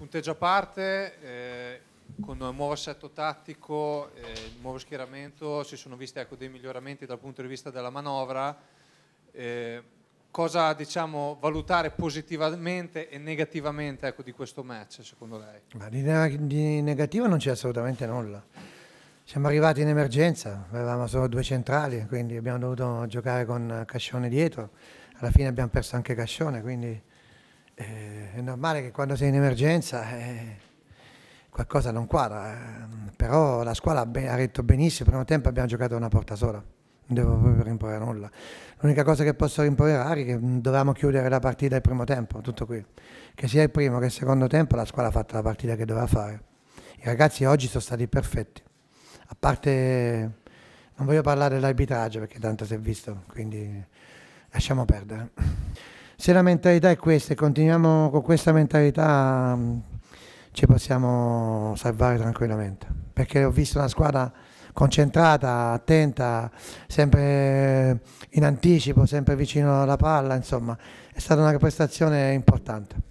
punteggio a parte, eh, con il nuovo assetto tattico, eh, il nuovo schieramento, si sono visti ecco, dei miglioramenti dal punto di vista della manovra. Eh, cosa diciamo, valutare positivamente e negativamente ecco, di questo match, secondo lei? Ma di, di negativo non c'è assolutamente nulla. Siamo arrivati in emergenza, avevamo solo due centrali, quindi abbiamo dovuto giocare con Cascione dietro. Alla fine abbiamo perso anche Cascione, quindi eh, è normale che quando sei in emergenza eh, qualcosa non quadra, eh. però la squadra ha detto benissimo, il primo tempo abbiamo giocato una porta sola, non devo proprio rimproverare nulla. L'unica cosa che posso rimproverare è che dovevamo chiudere la partita il primo tempo, tutto qui. Che sia il primo che il secondo tempo la squadra ha fatto la partita che doveva fare. I ragazzi oggi sono stati perfetti, a parte non voglio parlare dell'arbitraggio perché tanto si è visto, quindi lasciamo perdere se la mentalità è questa e continuiamo con questa mentalità mm, ci possiamo salvare tranquillamente perché ho visto una squadra concentrata, attenta, sempre in anticipo, sempre vicino alla palla, insomma è stata una prestazione importante.